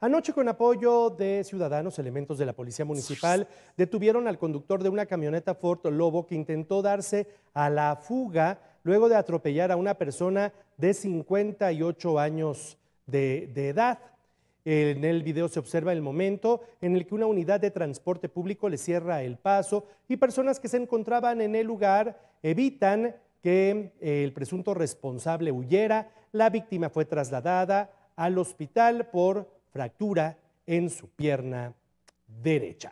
Anoche, con apoyo de ciudadanos, elementos de la Policía Municipal detuvieron al conductor de una camioneta Ford Lobo que intentó darse a la fuga luego de atropellar a una persona de 58 años de, edad. En el video se observa el momento en el que una unidad de transporte público le cierra el paso y personas que se encontraban en el lugar evitan que eh, el presunto responsable huyera. La víctima fue trasladada al hospital por fractura en su pierna derecha.